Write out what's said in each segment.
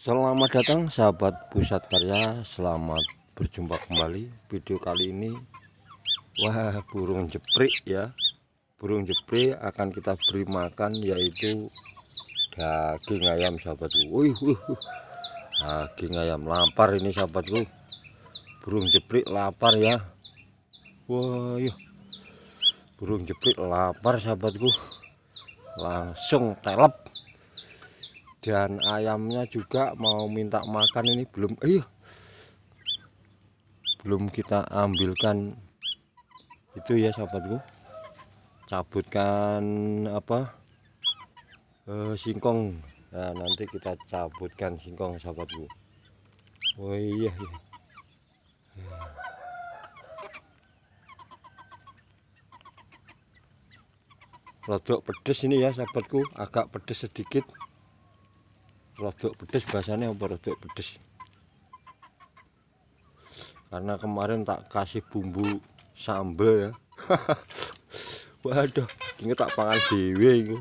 Selamat datang sahabat pusat karya Selamat berjumpa kembali video kali ini Wah burung jeprik ya Burung jeprik akan kita beri makan yaitu Daging ayam sahabatku wih, Daging ayam lapar ini sahabatku Burung jeprik lapar ya Wah yuk. Burung jeprik lapar sahabatku Langsung telep dan ayamnya juga mau minta makan ini belum eh iya. belum kita ambilkan itu ya sahabatku cabutkan apa eh, singkong nah nanti kita cabutkan singkong sahabatku oh iya, iya. rodok pedes ini ya sahabatku agak pedes sedikit rodok pedes bahasanya apa rodok pedes karena kemarin tak kasih bumbu sambel ya waduh ini tak pangan dewe ini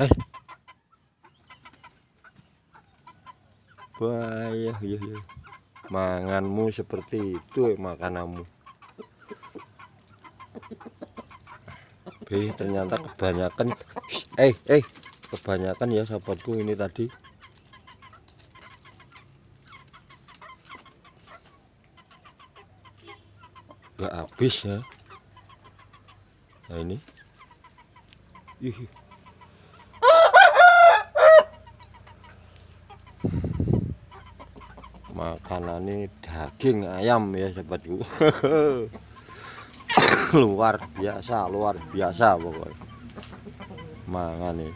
hei eh. bahaya ya ya manganmu seperti itu eh, makananmu cabe ternyata kebanyakan eh eh kebanyakan ya sahabatku ini tadi nggak habis ya nah ini Ih. makanan ini daging ayam ya sahabatku luar biasa luar biasa pokoknya mangan nih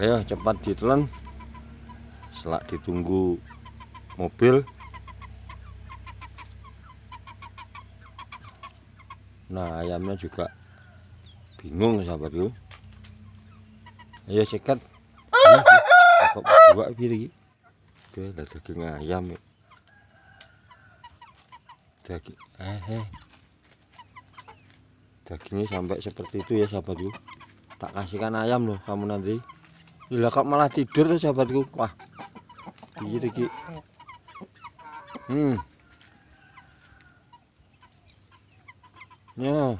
ayo cepat ditelan setelah ditunggu mobil nah ayamnya juga bingung sahabatku ayo sikat apa buka apa. Oke, lah daging ayam. Daging eh, eh. Dagingnya sampai seperti itu ya sahabatku. Tak kasihkan ayam loh kamu nanti. Gila kok malah tidur tuh sahabatku. Wah. Iya Ki. Hmm. Ya.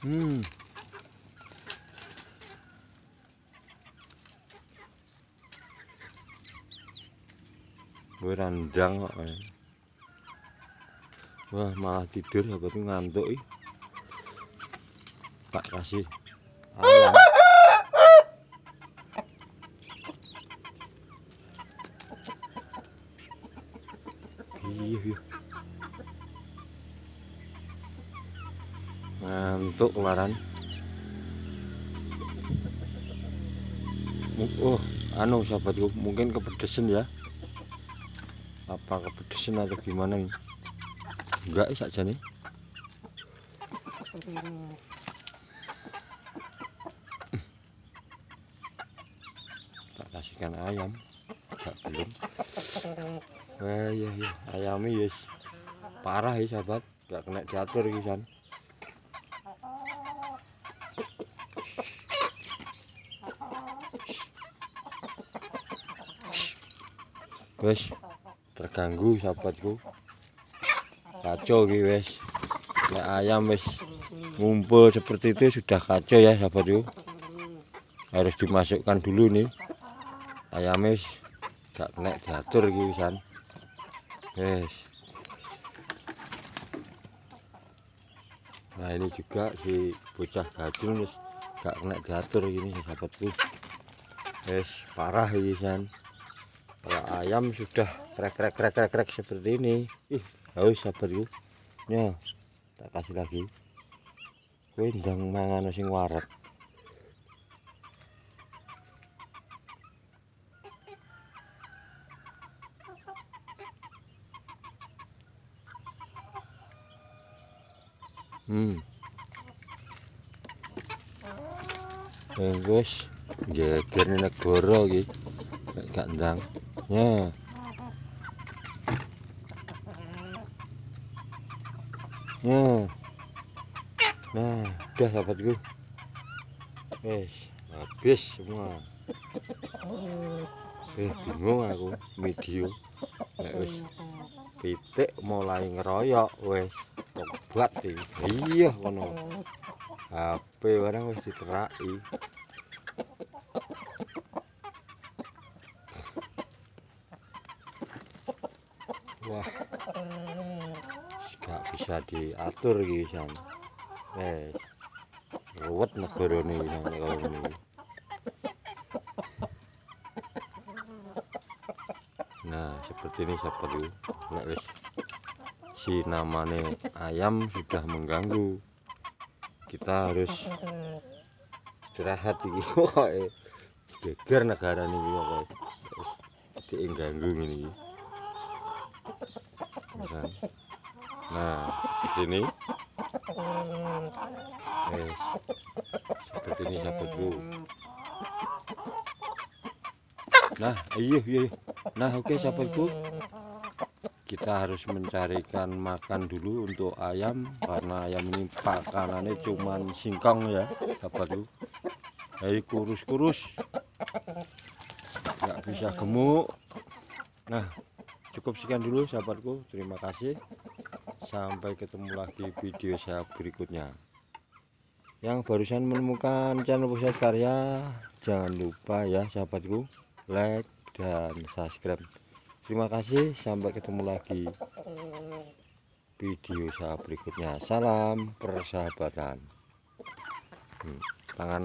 Hmm. kowe randang kok. Eh. Wah, malah tidur sahabatku ya, ngantuk iki. Tak kasih. Iya, iya. Ngantuk kemarin. Oh, anu sahabatku, mungkin kepedesan ya apa kepedesan atau gimana nih enggak saja nih tak kasihkan ayam enggak belum eh ya ya yes parah ya sahabat enggak kena diatur kisan guys terganggu sahabatku kacau ki wes nah, ayam wes ngumpul seperti itu sudah kacau ya sahabatku harus dimasukkan dulu nih ayam wes gak kena diatur ki wisan wes nah ini juga si bocah gajul wes gak kena diatur ini sahabatku wes parah ki wesan ayam sudah krek krek krek krek krek seperti ini ih haus sabar yuk nya tak kasih lagi kowe ndang mangan sing warek Hmm. Eh, jeger geger negara iki. Nek gak ndang. Ya. Yeah. Nah, nah, udah sahabatku. Eh, habis semua. Eh, bingung aku, video. Nek wis pitik mulai ngeroyok wis tobat iki. Iya, kono. HP barang wis diteraki. bisa diatur gitu kan, eh ruwet negara yang san kalau ini nah seperti ini siapa tuh Nah si namanya ayam sudah mengganggu kita harus istirahat iki pokoke geger negara niki pokoke diingganggu ngene misalnya nah sini eh, seperti ini satu bu nah iya iya nah oke okay, sahabatku kita harus mencarikan makan dulu untuk ayam karena ayam ini pakanannya cuma singkong ya sahabatku hei kurus-kurus nggak bisa gemuk nah cukup sekian dulu sahabatku terima kasih sampai ketemu lagi video saya berikutnya yang barusan menemukan channel pusat karya jangan lupa ya sahabatku like dan subscribe terima kasih sampai ketemu lagi video saya berikutnya salam persahabatan hmm, tangan